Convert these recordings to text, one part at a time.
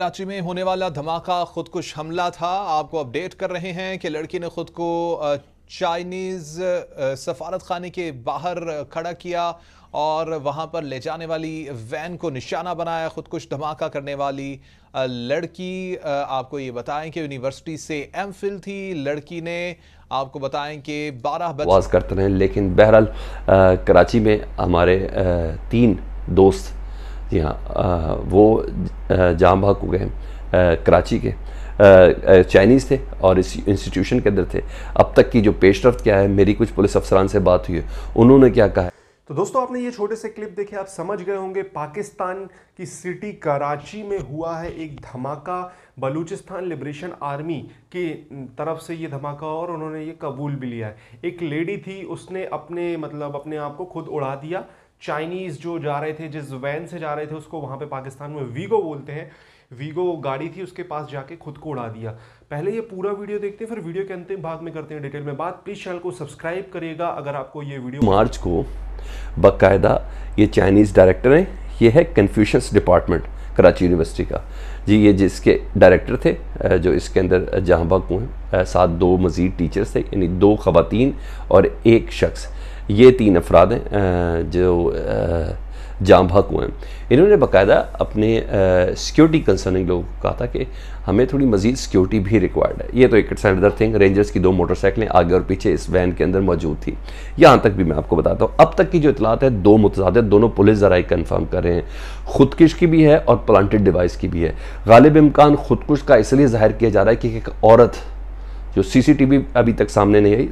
कराची में होने वाला धमाका खुदकुश हमला था आपको अपडेट कर रहे हैं कि लड़की ने खुद को चाइनीज़ सफारत खाने के बाहर खड़ा किया और वहाँ पर ले जाने वाली वैन को निशाना बनाया खुदकुश धमाका करने वाली लड़की आपको ये बताएं कि यूनिवर्सिटी से एम फिल थी लड़की ने आपको बताएं कि बारह आवाज़ करते रहे लेकिन बहरहाल कराची में हमारे तीन दोस्त जी हाँ वो हो गए कराची के चाइनीज़ थे और इस इंस्टीट्यूशन के अंदर थे अब तक की जो पेशरफ क्या है मेरी कुछ पुलिस अफसरान से बात हुई है उन्होंने क्या कहा तो दोस्तों आपने ये छोटे से क्लिप देखे आप समझ गए होंगे पाकिस्तान की सिटी कराची में हुआ है एक धमाका बलूचिस्तान लिबरेशन आर्मी की तरफ से ये धमाका और उन्होंने ये कबूल भी लिया है एक लेडी थी उसने अपने मतलब अपने आप को खुद उड़ा दिया चाइनीज़ जो जा रहे थे जिस वैन से जा रहे थे उसको वहाँ पे पाकिस्तान में वीगो बोलते हैं वीगो गाड़ी थी उसके पास जाके खुद को उड़ा दिया पहले ये पूरा वीडियो देखते हैं फिर वीडियो के अंतिम भाग में करते हैं डिटेल में बात प्लीज़ चैनल को सब्सक्राइब करिएगा अगर आपको ये वीडियो मार्च को बाकायदा ये चाइनीज़ डायरेक्टर हैं ये है कन्फ्यूशंस डिपार्टमेंट कराची यूनिवर्सिटी का जी ये जिसके डायरेक्टर थे जो इसके अंदर जहाँ बाकू हैं साथ दो मज़ीद टीचर्स थे यानी दो खातन और एक शख्स ये तीन अफराद हैं जो जाम हक हुए हैं इन्होंने बाकायदा अपने सिक्योरिटी कंसर्निंग लोगों को कहा था कि हमें थोड़ी मजीद सिक्योरिटी भी रिक्वायर्ड है ये तो एक सैंडर थिंग रेंजर्स की दो मोटरसाइकिलें आगे और पीछे इस वैन के अंदर मौजूद थी यहाँ तक भी मैं आपको बताता हूँ अब तक की जो इतलात है दो मुतजाद दोनों पुलिस जरा कन्फर्म कर रहे हैं खुदकश की भी है और प्लान्ट डिवाइस की भी है गालिब इमकान खुदकुश का इसलिए जाहिर किया जा रहा है कि एक औरत जो सीसीटीवी अभी तक सामने नहीं आई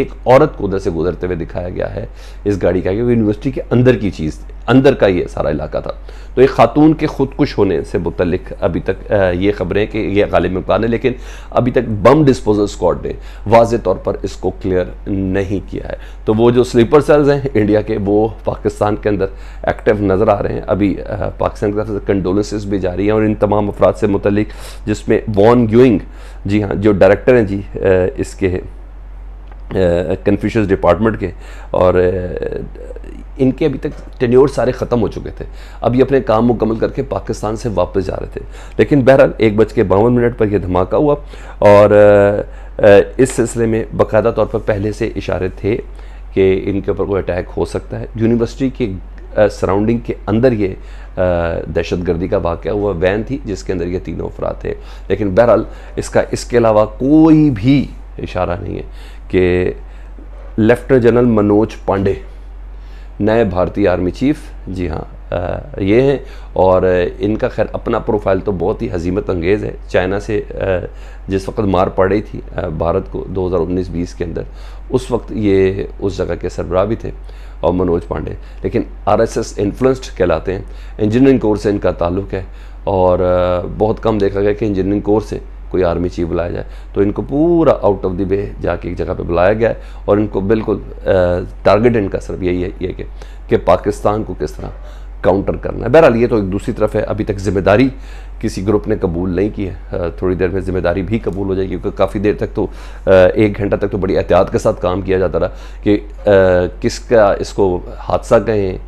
एक औरत को उधर से गुजरते हुए दिखाया गया है इस गाड़ी का क्योंकि यूनिवर्सिटी के अंदर की चीज़ थी अंदर का ये सारा इलाका था तो एक खातून के खुदकुश होने से मुतलक अभी तक ये खबरें कि यह गालिब मकान है लेकिन अभी तक बम डिस्पोजल स्कॉड ने वाज तौर पर इसको क्लियर नहीं किया है तो वो जो स्लीपर सेल्स हैं इंडिया के वो पाकिस्तान के अंदर एक्टिव नज़र आ रहे हैं अभी पाकिस्तान की तरफ से कंडोलेंसेज भी जा रही हैं और इन तमाम अफराद से मुतलिक जिसमें वॉन ग्यूइंग जी हाँ जो डायरेक्टर हैं जी इसके कन्फ्यूश डिपार्टमेंट के और इनके अभी तक टेन्योर सारे ख़त्म हो चुके थे अब ये अपने काम मुकम्मल करके पाकिस्तान से वापस जा रहे थे लेकिन बहरहाल एक बज के बावन मिनट पर यह धमाका हुआ और इस सिलसिले में बाकायदा तौर पर पहले से इशारे थे कि इनके ऊपर कोई अटैक हो सकता है यूनिवर्सिटी के सराउंडिंग के अंदर ये दहशत गर्दी का वाक़ हुआ वैन थी जिसके अंदर ये तीनों अफरा थे लेकिन बहरहाल इसका इसके अलावा कोई भी इशारा नहीं है कि लेफ्टिनेंट जनरल मनोज पांडे नए भारतीय आर्मी चीफ जी हाँ ये हैं और इनका खैर अपना प्रोफाइल तो बहुत ही हजीमत अंगेज़ है चाइना से जिस वक्त मार पड़ रही थी भारत को 2019-20 के अंदर उस वक्त ये उस जगह के सरबराह भी थे और मनोज पांडे लेकिन आरएसएस इन्फ्लुएंस्ड कहलाते हैं इंजीनियरिंग कोर्स से इनका ताल्लुक है और बहुत कम देखा गया कि इंजीनियरिंग कोर्स से कोई आर्मी चीफ बुलाया जाए तो इनको पूरा आउट ऑफ द वे जाके एक जगह पे बुलाया गया है और इनको बिल्कुल टारगेट इनका सिर्फ यही है ये कि, कि पाकिस्तान को किस तरह काउंटर करना है बहरहाल ये तो एक दूसरी तरफ है अभी तक जिम्मेदारी किसी ग्रुप ने कबूल नहीं की है थोड़ी देर में जिम्मेदारी भी कबूल हो जाएगी क्योंकि काफ़ी देर तक तो एक घंटा तक तो बड़ी एहतियात के साथ काम किया जाता रहा कि किसका इसको हादसा कहें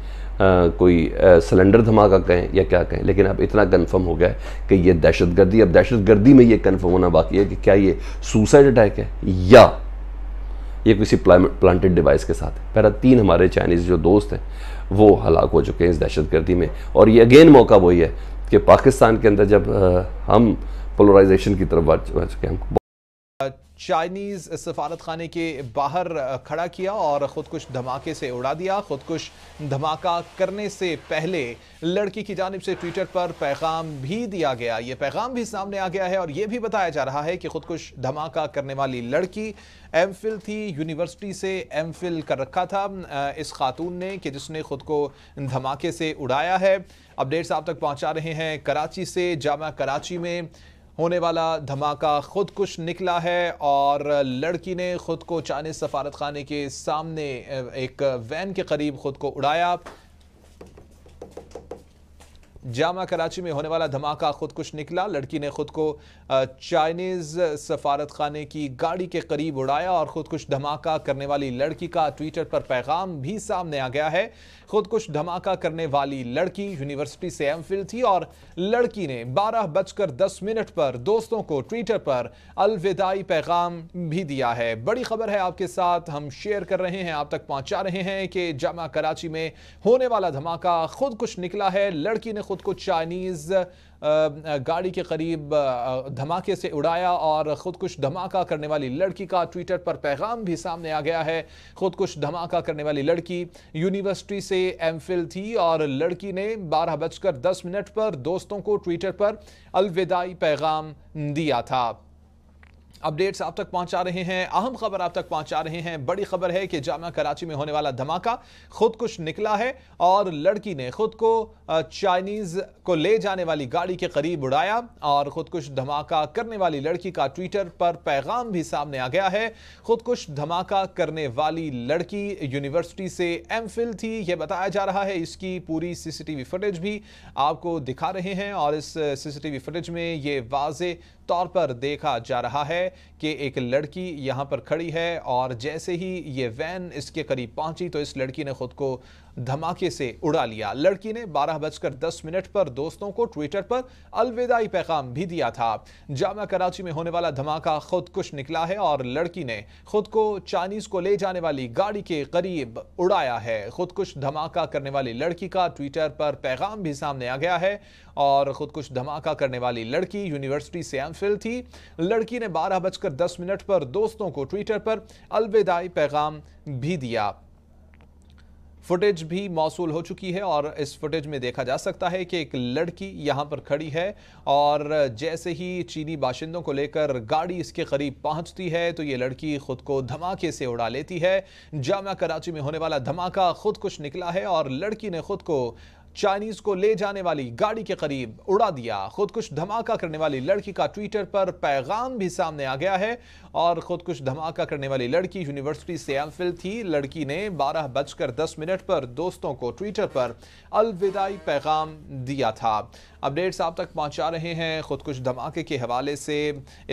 कोई सिलेंडर धमाका कहें या क्या कहें लेकिन अब इतना कन्फर्म हो गया है कि ये दहशत गर्दी अब दहशत गर्दी में ये कन्फर्म होना बाकी है कि क्या ये सुसाइड अटैक है या ये किसी प्लांटेड डिवाइस के साथ है पहला तीन हमारे चाइनीज़ जो दोस्त हैं वो हलाक हो चुके हैं इस दहशत गर्दी में और ये अगेन मौका वही है कि पाकिस्तान के अंदर जब हम पोलराइजेशन की तरफ बढ़ चुके हैं चाइनीज़ सफारत खाने के बाहर खड़ा किया और ख़ुदकुश धमाके से उड़ा दिया ख़ुदकुश धमाका करने से पहले लड़की की जानब से ट्विटर पर पैगाम भी दिया गया ये पैगाम भी सामने आ गया है और ये भी बताया जा रहा है कि ख़ुदकुश धमाका करने वाली लड़की एम फिल थी यूनिवर्सिटी से एम फिल कर रखा था इस खातून ने कि जिसने ख़ुद को धमाके से उड़ाया है अपडेट्स आप तक पहुँचा रहे हैं कराची से जामा कराची में होने वाला धमाका खुद कुछ निकला है और लड़की ने खुद को चाइनीज सफारत खाने के सामने एक वैन के करीब खुद को उड़ाया जामा कराची में होने वाला धमाका खुद कुछ निकला लड़की ने खुद को चाइनीज़ सफारत खाने की गाड़ी के करीब उड़ाया और खुद कुछ धमाका करने वाली लड़की का ट्विटर पर पैगाम भी सामने आ गया है खुद कुछ धमाका करने वाली लड़की यूनिवर्सिटी से एम थी और लड़की ने बारह बजकर दस मिनट पर दोस्तों को ट्विटर पर अलविदाई पैगाम भी दिया है बड़ी खबर है आपके साथ हम शेयर कर रहे हैं आप तक पहुंचा रहे हैं कि जामा कराची में होने वाला धमाका खुद कुछ निकला है लड़की ने खुद खुद को चाइनीज़ गाड़ी के करीब धमाके से उड़ाया और ख़ुदकुश धमाका करने वाली लड़की का ट्विटर पर पैगाम भी सामने आ गया है ख़ुदकुश धमाका करने वाली लड़की यूनिवर्सिटी से एम थी और लड़की ने बारह बजकर दस मिनट पर दोस्तों को ट्विटर पर अलविदाई पैगाम दिया था अपडेट्स आप तक पहुंचा रहे हैं अहम खबर आप तक पहुंचा रहे हैं बड़ी खबर है कि जामा कराची में होने वाला धमाका खुद कुछ निकला है और लड़की ने खुद को चाइनीज को ले जाने वाली गाड़ी के करीब उड़ाया और खुद कुछ धमाका करने वाली लड़की का ट्विटर पर पैगाम भी सामने आ गया है खुद कुछ धमाका करने वाली लड़की यूनिवर्सिटी से एम थी यह बताया जा रहा है इसकी पूरी सीसीटीवी फुटेज भी आपको दिखा रहे हैं और इस सीसीटीवी फुटेज में ये वाजे तौर पर देखा जा रहा है कि एक लड़की यहां पर खड़ी है और जैसे ही ये वैन इसके करीब पहुंची तो इस लड़की ने खुद को धमाके से उड़ा लिया लड़की ने बारह बजकर दस मिनट पर दोस्तों को ट्विटर पर अलविदाई पैगाम भी दिया था जामा कराची में होने वाला धमाका खुदकुश निकला है और लड़की ने खुद को चाइनीज को ले जाने वाली गाड़ी के करीब उड़ाया है खुदकुश धमाका करने वाली लड़की का ट्विटर पर पैगाम भी सामने आ गया है और खुदकुश धमाका करने वाली लड़की यूनिवर्सिटी से कानफिल थी लड़की ने बारह बजकर दस मिनट पर दोस्तों को ट्विटर पर अलविदाई पैगाम भी दिया फुटेज भी मौसू हो चुकी है और इस फुटेज में देखा जा सकता है कि एक लड़की यहां पर खड़ी है और जैसे ही चीनी बाशिंदों को लेकर गाड़ी इसके करीब पहुंचती है तो ये लड़की खुद को धमाके से उड़ा लेती है जामा कराची में होने वाला धमाका खुद कुछ निकला है और लड़की ने खुद को चाइनीज को ले जाने वाली गाड़ी के करीब उड़ा दिया खुदकुश धमाका करने वाली लड़की का ट्विटर पर पैगाम भी सामने आ गया है और खुदकुश धमाका करने वाली लड़की यूनिवर्सिटी से एमफिल थी लड़की ने बारह बजकर दस मिनट पर दोस्तों को ट्विटर पर अलविदाई पैगाम दिया था अपडेट्स आप तक पहुंचा रहे हैं खुदकुश धमाके के हवाले से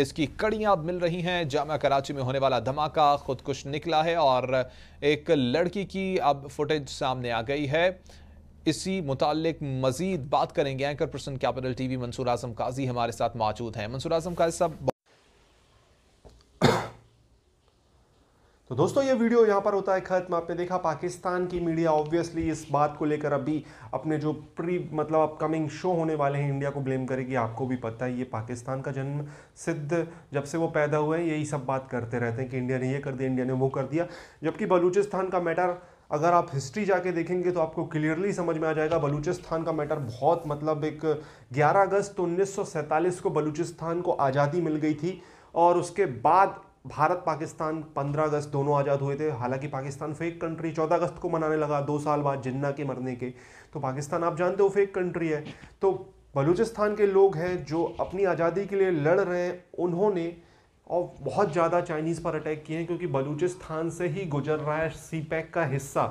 इसकी कड़ियां मिल रही हैं जामा कराची में होने वाला धमाका खुदकुश निकला है और एक लड़की की अब फुटेज सामने आ गई है इसी मुतालिक मजीद बात करेंगे anchor person Capital TV Mansoor Azam Qazi हमारे साथ मौजूद हैं मंसूर आजम काजी साहब तो दोस्तों ये वीडियो यहाँ पर होता है खत्म आपने देखा पाकिस्तान की मीडिया ऑब्वियसली इस बात को लेकर अभी अपने जो प्री मतलब अपकमिंग शो होने वाले हैं इंडिया को ब्लेम करेगी आपको भी पता है ये पाकिस्तान का जन्म सिद्ध जब से वो पैदा हुए हैं यही सब बात करते रहते हैं कि इंडिया ने ये कर दिया इंडिया ने वो कर दिया जबकि बलूचिस्तान का मैटर अगर आप हिस्ट्री जाके देखेंगे तो आपको क्लियरली समझ में आ जाएगा बलूचिस्तान का मैटर बहुत मतलब एक 11 अगस्त उन्नीस को बलूचिस्तान को आज़ादी मिल गई थी और उसके बाद भारत पाकिस्तान 15 अगस्त दोनों आज़ाद हुए थे हालांकि पाकिस्तान फेक कंट्री 14 अगस्त को मनाने लगा दो साल बाद जिन्ना के मरने के तो पाकिस्तान आप जानते हो फेक कंट्री है तो बलूचिस्तान के लोग हैं जो अपनी आज़ादी के लिए लड़ रहे हैं उन्होंने और बहुत ज़्यादा चाइनीज़ पर अटैक किए हैं क्योंकि बलूचिस्तान से ही गुजर रहा है सी पैक का हिस्सा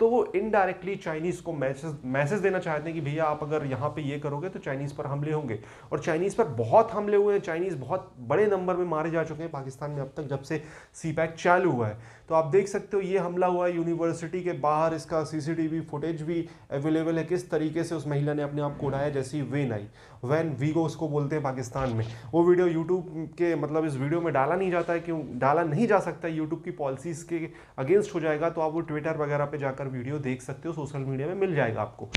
तो वो इनडायरेक्टली चाइनीज़ को मैसेज मैसेज देना चाहते हैं कि भैया आप अगर यहाँ पे ये करोगे तो चाइनीज़ पर हमले होंगे और चाइनीज़ पर बहुत हमले हुए हैं चाइनीज़ बहुत बड़े नंबर में मारे जा चुके हैं पाकिस्तान में अब तक जब से सी पैक चालू हुआ है तो आप देख सकते हो ये हमला हुआ है यूनिवर्सिटी के बाहर इसका सी फुटेज भी अवेलेबल है किस तरीके से उस महिला ने अपने आप को उड़ाया जैसी वेन आई वैन वीगो उसको बोलते हैं पाकिस्तान में वो वीडियो यूट्यूब के मतलब इस वीडियो में डाला नहीं जाता है क्यों डाला नहीं जा सकता यूट्यूब की पॉलिसीज़ के अगेंस्ट हो जाएगा तो आप वो ट्विटर वगैरह पे जाकर वीडियो देख सकते हो सोशल मीडिया में मिल जाएगा आपको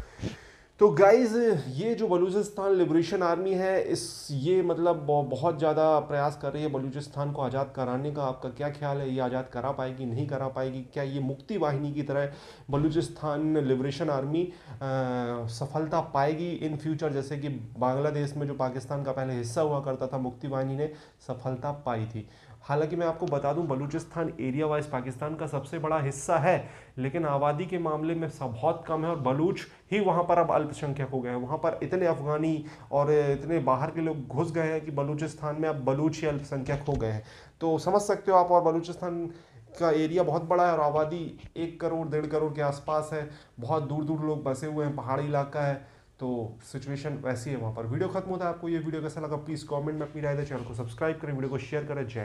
तो गाइज़ ये जो बलूचिस्तान लिब्रेशन आर्मी है इस ये मतलब बहुत ज़्यादा प्रयास कर रही है बलूचिस्तान को आज़ाद कराने का आपका क्या ख्याल है ये आज़ाद करा पाएगी नहीं करा पाएगी क्या ये मुक्ति वाहिनी की तरह बलूचिस्तान लिब्रेशन आर्मी आ, सफलता पाएगी इन फ्यूचर जैसे कि बांग्लादेश में जो पाकिस्तान का पहले हिस्सा हुआ करता था मुक्ति वाहिनी ने सफलता पाई थी हालांकि मैं आपको बता दूं बलूचिस्तान एरिया वाइज पाकिस्तान का सबसे बड़ा हिस्सा है लेकिन आबादी के मामले में सब बहुत कम है और बलूच ही वहाँ पर अब अल्पसंख्यक हो गए हैं वहाँ पर इतने अफगानी और इतने बाहर के लोग घुस गए हैं कि बलूचिस्तान में अब बलूच ही अल्पसंख्यक हो गए हैं तो समझ सकते हो आप और बलूचिस्तान का एरिया बहुत बड़ा है और आबादी एक करोड़ डेढ़ करोड़ के आसपास है बहुत दूर दूर लोग बसे हुए हैं पहाड़ी इलाका है तो सिचुएशन वैसी है वहाँ पर वीडियो खत्म होता है आपको ये वीडियो कैसा लगा प्लीज़ कमेंट में अपनी राय दें चैनल को सब्सक्राइब करें वीडियो को शेयर करें जय